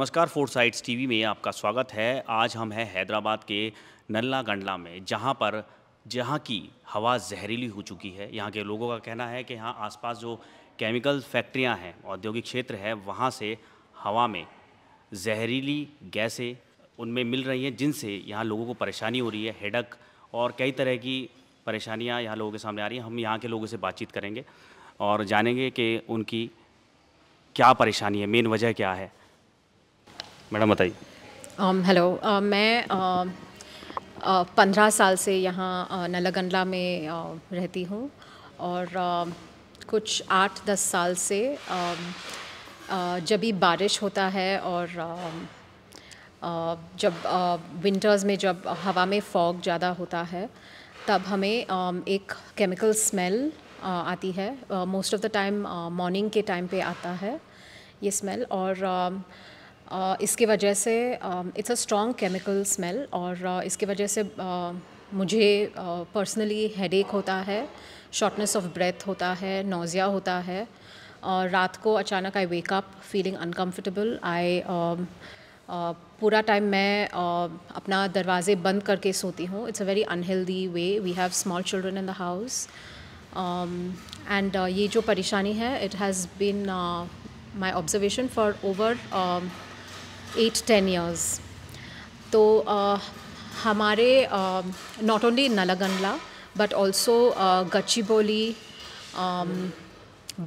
नमस्कार four sides TV में आपका स्वागत है आज हम हैं हैदराबाद के नल्ला गंडला में जहां पर जहां की हवा जहरीली हो चुकी है यहां के लोगों का कहना है कि यहाँ आसपास जो केमिकल फैक्ट्रियां हैं औद्योगिक क्षेत्र है वहां से हवा में जहरीली गैसें उनमें मिल रही हैं जिनसे यहाँ लोगों को परेशानी हो रही है हेडक और कई तरह की परेशानियाँ यहाँ लोगों के सामने आ रही हैं हम यहाँ के लोगों से बातचीत करेंगे और जानेंगे कि उनकी क्या परेशानी है मेन वजह क्या है मैडम बताइए हेलो um, uh, मैं uh, uh, पंद्रह साल से यहाँ नलगंडला में रहती हूँ और कुछ आठ दस साल से um, जब भी बारिश होता है और um, जब विंटर्स में जब हवा में फॉग ज़्यादा होता है तब हमें एक केमिकल स्मेल आती है most of the time morning के टाइम पे आता है ये स्मेल और इसके वजह से it's a strong chemical smell और इसके वजह से मुझे पर्सनली हेड एक होता है शॉर्टनेस ऑफ ब्रेथ होता है नोज़िया होता है और रात को अचानक I wake up feeling uncomfortable I पूरा टाइम मैं uh, अपना दरवाज़े बंद करके सोती हूँ it's um, a very unhealthy way we have small children in the house and ये जो परेशानी है it has been my observation for over eight ten years तो uh, हमारे not only Nallagandla but also Gachibowli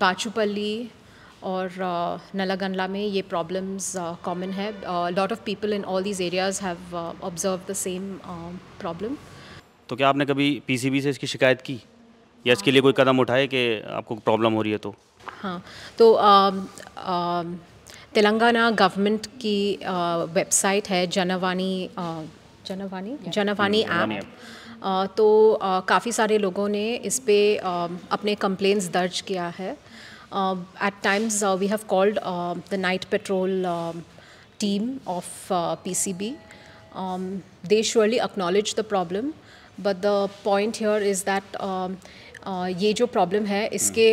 Bachupally और नलागनला uh, में ये प्रॉब्लम्स कॉमन uh, है lot of people in all these areas have observe the same problem तो क्या आपने कभी पीसीबी से इसकी शिकायत की या इसके लिए कोई कदम उठाए कि आपको प्रॉब्लम हो रही है तो हाँ तो uh, uh, तेलंगाना गवर्नमेंट की वेबसाइट है जनवानी जनवानी जनवानी ऐप तो काफ़ी सारे लोगों ने इस पर अपने कंप्लेंट्स दर्ज किया है at times we have called the night patrol team of P C B they surely acknowledge the problem but the point here is that ये जो प्रॉब्लम है इसके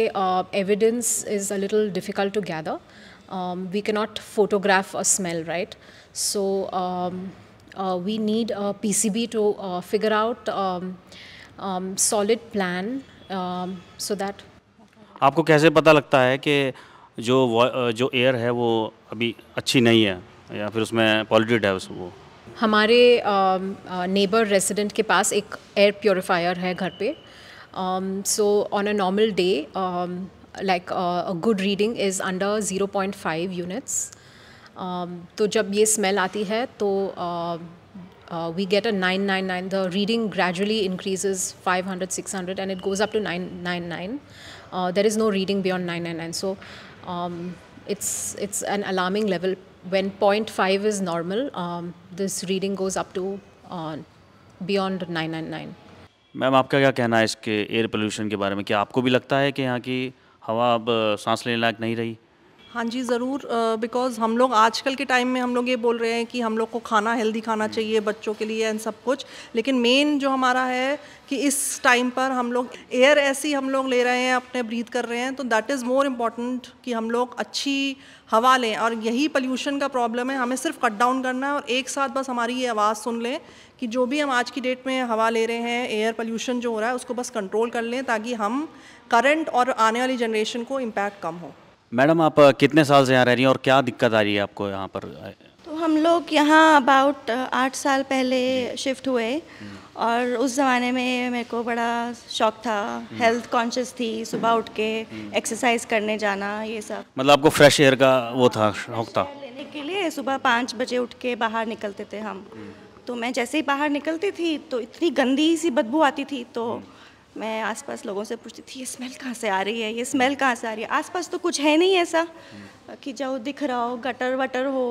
evidence hmm. Is a little difficult to gather um, we cannot photograph a smell, right? So um, uh, we need a PCB to uh, figure out um, um, solid plan um, so that. आपको कैसे पता लगता है कि जो जो air है वो अभी अच्छी नहीं है या फिर उसमें पॉल्यूटेड है वो हमारे नेबर uh, रेजिडेंट के पास एक एयर प्योरीफायर है घर पे so on a normal day like a good reading is under 0.5 units um, तो जब ये स्मेल आती है तो we get a nine nine nine the reading gradually increases five hundred six hundred and it goes up to nine nine nine there is no reading beyond nine nine nine so it's it's an alarming level when 0.5 is normal um, this reading goes up to uh, beyond 999 ma'am आपका क्या कहना है इसके air pollution के बारे में क्या आपको भी लगता है कि यहाँ की हवा अब सांस लेने लायक नहीं रही हाँ जी ज़रूर बिकॉज़ हम लोग आजकल के टाइम में हम लोग ये बोल रहे हैं कि हम लोग को खाना हेल्दी खाना hmm. चाहिए बच्चों के लिए एंड सब कुछ लेकिन मेन जो हमारा है कि इस टाइम पर हम लोग एयर ऐसी हम लोग ले रहे हैं अपने ब्रीथ कर रहे हैं तो दैट इज़ मोर इम्पॉर्टेंट कि हम लोग अच्छी हवा लें और यही पल्यूशन का प्रॉब्लम है हमें सिर्फ कट डाउन करना है और एक साथ बस हमारी ये आवाज़ सुन लें कि जो भी हम आज की डेट में हवा ले रहे हैं एयर पल्यूशन जो हो रहा है उसको बस कंट्रोल कर लें ताकि हम करंट और आने वाली जनरेशन को इम्पैक्ट कम हो मैडम आप कितने साल से यहाँ रह रही हैं और क्या दिक्कत आ रही है आपको यहाँ पर तो हम लोग यहाँ अबाउट आठ साल पहले शिफ्ट हुए हम्म। और उस ज़माने में मेरे को बड़ा शौक था हम्म। हेल्थ कॉन्शियस थी सुबह हम्म। उठ के एक्सरसाइज करने जाना ये सब मतलब आपको फ्रेश एयर का वो था हाँ, शौक था लेने के लिए सुबह पाँच बजे उठ के बाहर निकलते थे हम तो मैं जैसे ही बाहर निकलती थी तो इतनी गंदी सी बदबू आती थी तो मैं आसपास लोगों से पूछती थी ये स्मेल कहाँ से आ रही है ये स्मेल कहाँ से आ रही है आसपास तो कुछ है नहीं ऐसा हम्म। कि जाओ दिख रहा हो गटर वटर हो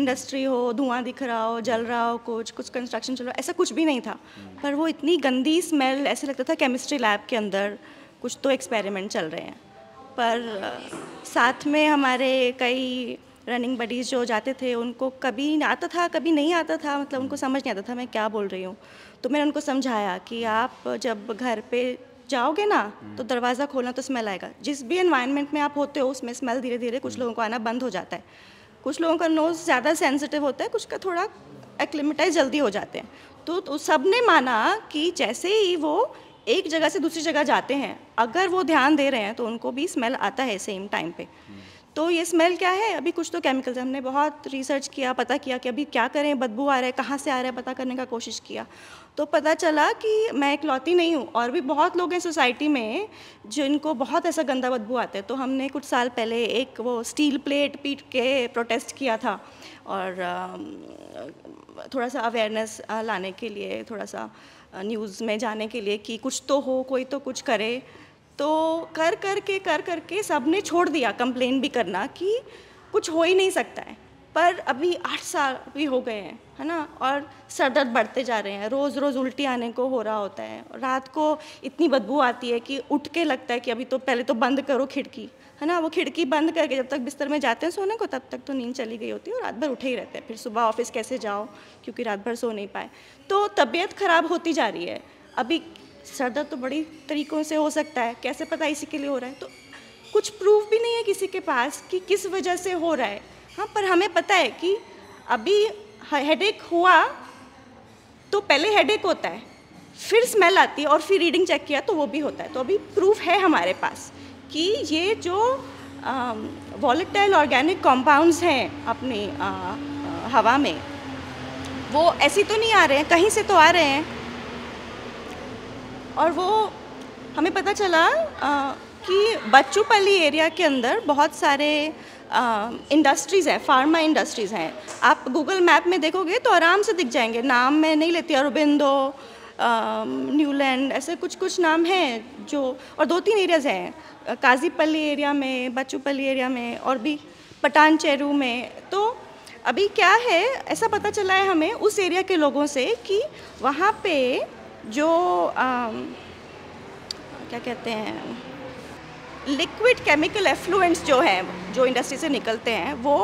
इंडस्ट्री हो धुआं दिख रहा हो जल रहा हो कुछ कुछ कंस्ट्रक्शन चल रहा हो ऐसा कुछ भी नहीं था हम्म। पर वो इतनी गंदी स्मेल ऐसे लगता था केमिस्ट्री लैब के अंदर कुछ तो एक्सपेरिमेंट चल रहे हैं पर साथ में हमारे कई रनिंग बडीज़ जो जाते थे उनको कभी आता था कभी नहीं आता था मतलब उनको हम्म। समझ नहीं आता था मैं क्या बोल रही हूँ तो मैंने उनको समझाया कि आप जब घर पे जाओगे ना तो हम्म। दरवाज़ा खोलना तो स्मेल आएगा जिस भी इन्वायरमेंट में आप होते हो उसमें स्मेल धीरे धीरे कुछ हम्म। लोगों को आना बंद हो जाता है कुछ लोगों का नोज़ ज़्यादा सेंसिटिव होता है कुछ का थोड़ा एक्लिमेटाइज जल्दी हो जाते हैं तो, तो सब ने माना कि जैसे ही वो एक जगह से दूसरी जगह जाते हैं अगर वो ध्यान दे रहे हैं तो उनको भी स्मेल आता है सेम टाइम पे हम्म। तो ये स्मेल क्या है अभी कुछ तो केमिकल्स हमने बहुत रिसर्च किया पता किया कि अभी क्या करें बदबू आ रहा है कहाँ से आ रहा है पता करने का कोशिश किया तो पता चला कि मैं इकलौती नहीं हूँ और भी बहुत लोग हैं सोसाइटी में जिनको बहुत ऐसा गंदा बदबू आता है तो हमने कुछ साल पहले एक वो स्टील प्लेट पीट के प्रोटेस्ट किया था और थोड़ा सा अवेयरनेस लाने के लिए थोड़ा सा न्यूज़ में जाने के लिए कि कुछ तो हो कोई तो कुछ करे तो कर कर के कर कर के सब ने छोड़ दिया कंप्लेन भी करना कि कुछ हो ही नहीं सकता है पर अभी आठ साल भी हो गए हैं है ना और सर दर्द बढ़ते जा रहे हैं रोज़ रोज़ उल्टी आने को हो रहा होता है रात को इतनी बदबू आती है कि उठ के लगता है कि अभी तो पहले तो बंद करो खिड़की है ना वो खिड़की बंद करके जब तक बिस्तर में जाते हैं सोने को तब तक तो नींद चली गई होती है और रात भर उठे ही रहते हैं फिर सुबह ऑफिस कैसे जाओ क्योंकि रात भर सो नहीं पाए तो तबीयत ख़राब होती जा रही है अभी सर दर्द तो बड़ी तरीक़ों से हो सकता है कैसे पता इसी के लिए हो रहा है तो कुछ प्रूफ भी नहीं है किसी के पास कि किस वजह से हो रहा है हाँ पर हमें पता है कि अभी हेडेक हुआ तो पहले हेडेक होता है फिर स्मेल आती है और फिर रीडिंग चेक किया तो वो भी होता है तो अभी प्रूफ है हमारे पास कि ये जो वॉलेटाइल ऑर्गेनिक कॉम्पाउंड्स हैं अपनी आ, आ, हवा में वो ऐसे तो नहीं आ रहे हैं कहीं से तो आ रहे हैं और वो हमें पता चला आ, कि बच्चूपल्ली एरिया के अंदर बहुत सारे इंडस्ट्रीज़ हैं फार्मा इंडस्ट्रीज़ हैं आप गूगल मैप में देखोगे तो आराम से दिख जाएंगे नाम मैं नहीं लेती अरबिंदो न्यूलैंड ऐसे कुछ कुछ नाम हैं जो और दो तीन एरियाज़ हैं काजीपल्ली एरिया में बच्चूपल्ली एरिया में और भी पटान चेरू में तो अभी क्या है ऐसा पता चला है हमें उस एरिया के लोगों से कि वहाँ पे जो आ, um, क्या कहते हैं लिक्विड केमिकल एफ्लुएंट्स जो हैं जो इंडस्ट्री से निकलते हैं वो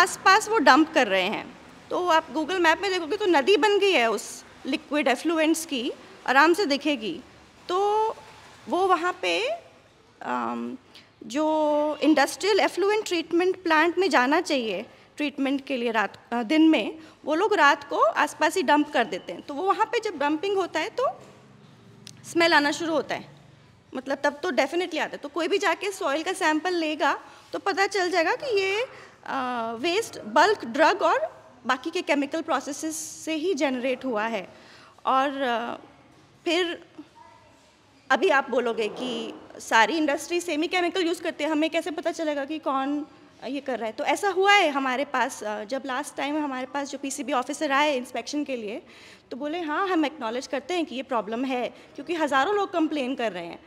आसपास वो डंप कर रहे हैं तो आप गूगल मैप में देखोगे तो नदी बन गई है उस लिक्विड एफ्लुएंट्स की आराम से दिखेगी तो वो वहाँ पे um, जो इंडस्ट्रियल एफ्लुएंट ट्रीटमेंट प्लांट में जाना चाहिए ट्रीटमेंट के लिए रात दिन में वो लोग रात को आसपास ही डंप कर देते हैं तो वो वहाँ पे जब डंपिंग होता है तो स्मेल आना शुरू होता है मतलब तब तो डेफिनेटली आता है तो कोई भी जाके सॉइल का सैंपल लेगा तो पता चल जाएगा कि ये आ, वेस्ट बल्क ड्रग और बाकी के केमिकल प्रोसेस से ही जनरेट हुआ है और आ, फिर अभी आप बोलोगे कि सारी इंडस्ट्री सेमी केमिकल यूज़ करते हैं हमें कैसे पता चलेगा कि कौन ये कर रहा है तो ऐसा हुआ है हमारे पास जब लास्ट टाइम हमारे पास जो पीसीबी ऑफिसर आए इंस्पेक्शन के लिए तो बोले हाँ हम एक्नॉलेज करते हैं कि ये प्रॉब्लम है क्योंकि हज़ारों लोग कंप्लेन कर रहे हैं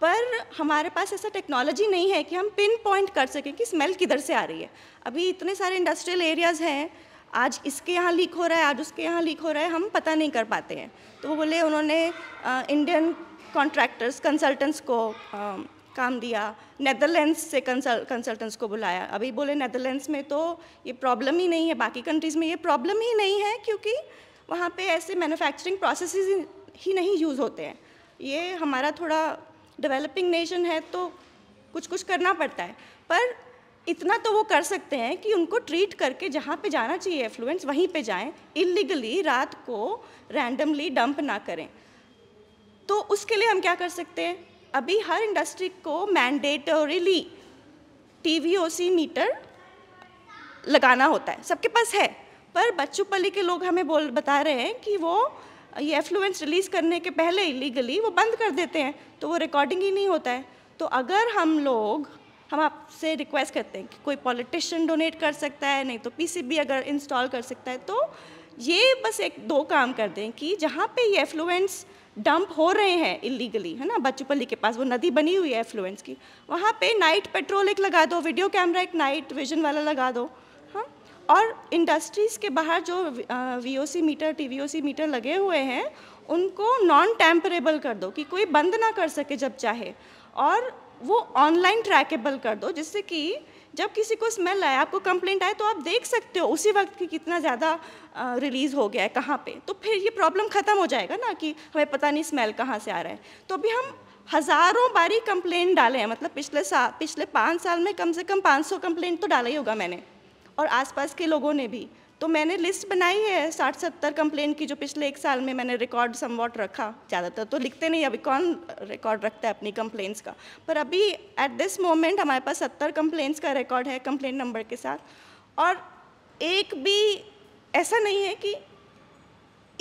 पर हमारे पास ऐसा टेक्नोलॉजी नहीं है कि हम पिन पॉइंट कर सकें कि स्मेल किधर से आ रही है अभी इतने सारे इंडस्ट्रियल एरियाज़ हैं आज इसके यहाँ लीक हो रहा है आज उसके यहाँ लीक हो रहा है हम पता नहीं कर पाते हैं तो वो बोले उन्होंने इंडियन कॉन्ट्रैक्टर्स कंसल्टेंट्स को काम दिया नेदरलैंड्स से कंसल कंसल्टेंट्स को बुलाया अभी बोले नेदरलैंड्स में तो ये प्रॉब्लम ही नहीं है बाकी कंट्रीज़ में ये प्रॉब्लम ही नहीं है क्योंकि वहाँ पे ऐसे मैन्युफैक्चरिंग प्रोसेस ही नहीं यूज़ होते हैं ये हमारा थोड़ा डेवलपिंग नेशन है तो कुछ कुछ करना पड़ता है पर इतना तो वो कर सकते हैं कि उनको ट्रीट करके जहाँ पे जाना चाहिए एफ्लुएंस वहीं पे जाएं इलीगली रात को रैंडमली डंप ना करें तो उसके लिए हम क्या कर सकते हैं अभी हर इंडस्ट्री को मैंडेटोरीली टी मीटर लगाना होता है सबके पास है पर बच्चूपल्ली के लोग हमें बोल बता रहे हैं कि वो ये एफ्लुएंस रिलीज़ करने के पहले इलीगली वो बंद कर देते हैं तो वो रिकॉर्डिंग ही नहीं होता है तो अगर हम लोग हम आपसे रिक्वेस्ट करते हैं कि कोई पॉलिटिशियन डोनेट कर सकता है नहीं तो पीसीबी अगर इंस्टॉल कर सकता है तो ये बस एक दो काम कर दें कि जहाँ पे ये एफ्लुएंस डंप हो रहे हैं इलीगली है ना बच्चूपल्ली के पास वो नदी बनी हुई है एफ्लुएंस की वहाँ पे नाइट पेट्रोल एक लगा दो वीडियो कैमरा एक नाइट विजन वाला लगा दो हाँ और इंडस्ट्रीज़ के बाहर जो वी मीटर टी मीटर लगे हुए हैं उनको नॉन टेम्परेबल कर दो कि कोई बंद ना कर सके जब चाहे और वो ऑनलाइन ट्रैकेबल कर दो जिससे कि जब किसी को स्मेल आए आपको कंप्लेंट आए तो आप देख सकते हो उसी वक्त कि कितना ज़्यादा रिलीज़ हो गया है कहाँ पे तो फिर ये प्रॉब्लम ख़त्म हो जाएगा ना कि हमें पता नहीं स्मेल कहाँ से आ रहा है तो अभी हम हज़ारों बारी कंप्लेंट डाले हैं मतलब पिछले साल पिछले पाँच साल में कम से कम पाँच सौ तो डाला ही होगा मैंने और आस के लोगों ने भी तो मैंने लिस्ट बनाई है साठ सत्तर कंप्लेन की जो पिछले एक साल में मैंने रिकॉर्ड समवॉट रखा ज़्यादातर तो लिखते नहीं अभी कौन रिकॉर्ड रखता है अपनी कंप्लेंट्स का पर अभी एट दिस मोमेंट हमारे पास सत्तर कंप्लेंट्स का रिकॉर्ड है कंप्लेन नंबर के साथ और एक भी ऐसा नहीं है कि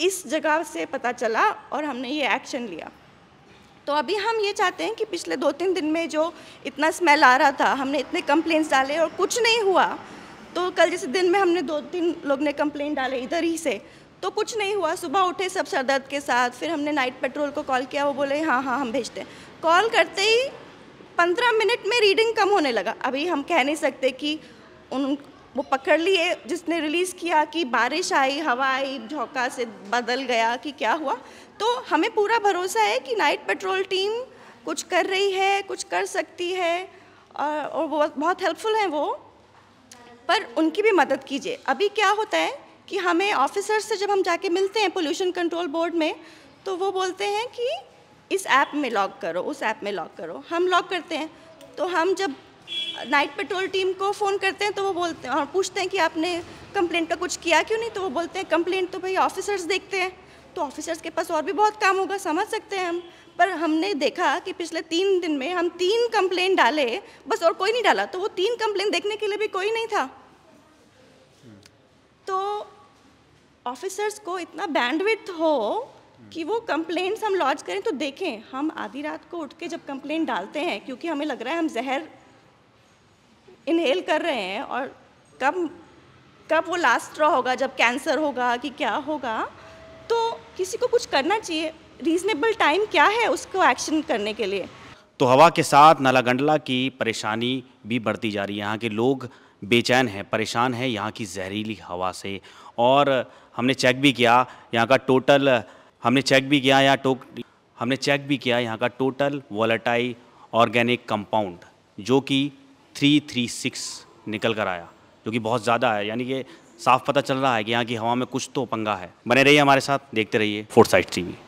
इस जगह से पता चला और हमने ये एक्शन लिया तो अभी हम ये चाहते हैं कि पिछले दो तीन दिन में जो इतना स्मेल आ रहा था हमने इतने कंप्लेंट्स डाले और कुछ नहीं हुआ तो कल जैसे दिन में हमने दो तीन लोग ने कंप्लेन डाले इधर ही से तो कुछ नहीं हुआ सुबह उठे सब सरदर्द के साथ फिर हमने नाइट पेट्रोल को कॉल किया वो बोले हाँ हाँ हम भेजते हैं कॉल करते ही पंद्रह मिनट में रीडिंग कम होने लगा अभी हम कह नहीं सकते कि उन वो पकड़ लिए जिसने रिलीज़ किया कि बारिश आई हवा आई झोंका से बदल गया कि क्या हुआ तो हमें पूरा भरोसा है कि नाइट पेट्रोल टीम कुछ कर रही है कुछ कर सकती है और, और वो बहुत हेल्पफुल हैं वो पर उनकी भी मदद कीजिए अभी क्या होता है कि हमें ऑफिसर से जब हम जाके मिलते हैं पोल्यूशन कंट्रोल बोर्ड में तो वो बोलते हैं कि इस ऐप में लॉग करो उस ऐप में लॉग करो हम लॉग करते हैं तो हम जब नाइट पेट्रोल टीम को फ़ोन करते हैं तो वो बोलते हैं और पूछते हैं कि आपने कंप्लेंट का कुछ किया क्यों नहीं तो वो बोलते हैं कंप्लेंट तो भाई ऑफिसर्स देखते हैं तो ऑफिसर्स के पास और भी बहुत काम होगा समझ सकते हैं हम पर हमने देखा कि पिछले तीन दिन में हम तीन कंप्लेन डाले बस और कोई नहीं डाला तो वो तीन कंप्लेन देखने के लिए भी कोई नहीं था तो ऑफिसर्स को इतना बैंडविथ हो कि वो कंप्लेंट्स हम लॉन्च करें तो देखें हम आधी रात को उठ के जब कंप्लेन डालते हैं क्योंकि हमें लग रहा है हम जहर इनहेल कर रहे हैं और कब कब वो लास्ट स्ट्रॉ होगा जब कैंसर होगा कि क्या होगा तो किसी को कुछ करना चाहिए रीजनेबल टाइम क्या है उसको एक्शन करने के लिए तो हवा के साथ नालागंडला की परेशानी भी बढ़ती जा रही है यहाँ के लोग बेचैन हैं परेशान हैं यहाँ की जहरीली हवा से और हमने चेक भी किया यहाँ का टोटल हमने चेक भी किया यहाँ हमने चेक भी किया यहाँ का टोटल वॉलेटाइल ऑर्गेनिक कंपाउंड जो कि 336 निकल कर आया जो कि बहुत ज़्यादा है यानी कि साफ पता चल रहा है कि यहाँ की हवा में कुछ तो पंगा है बने रहिए हमारे साथ देखते रहिए फोर्थ साइड टीवी